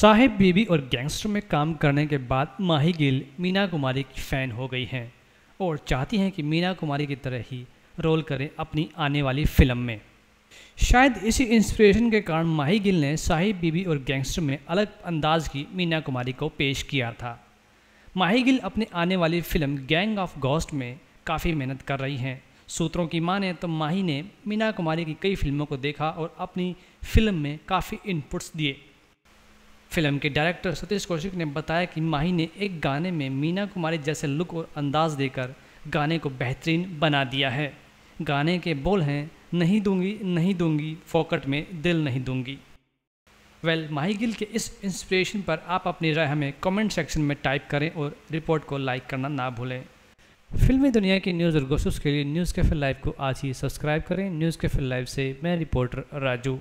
साहिब बीबी और गैंगस्टर में काम करने के बाद माही गिल मीना कुमारी की फ़ैन हो गई हैं और चाहती हैं कि मीना कुमारी की तरह ही रोल करें अपनी आने वाली फिल्म में शायद इसी इंस्पिरेशन के कारण माही गिल ने साहिब बीबी और गैंगस्टर में अलग अंदाज की मीना कुमारी को पेश किया था माही गिल अपने आने वाली फिल्म गैंग ऑफ गोस्ट में काफ़ी मेहनत कर रही हैं सूत्रों की माने तो माही ने मीना कुमारी की कई फिल्मों को देखा और अपनी फिल्म में काफ़ी इनपुट्स दिए फिल्म के डायरेक्टर सतीश कौशिक ने बताया कि माही ने एक गाने में मीना कुमारी जैसे लुक और अंदाज देकर गाने को बेहतरीन बना दिया है गाने के बोल हैं नहीं दूंगी नहीं दूंगी फोकट में दिल नहीं दूंगी वेल well, माही गिल के इस इंस्पिरेशन पर आप अपनी राय हमें कमेंट सेक्शन में टाइप करें और रिपोर्ट को लाइक करना ना भूलें फिल्मी दुनिया की न्यूज़ और गोसूस के लिए न्यूज़ कैफे लाइव को आज ही सब्सक्राइब करें न्यूज़ कैफे लाइव से मैं रिपोर्टर राजू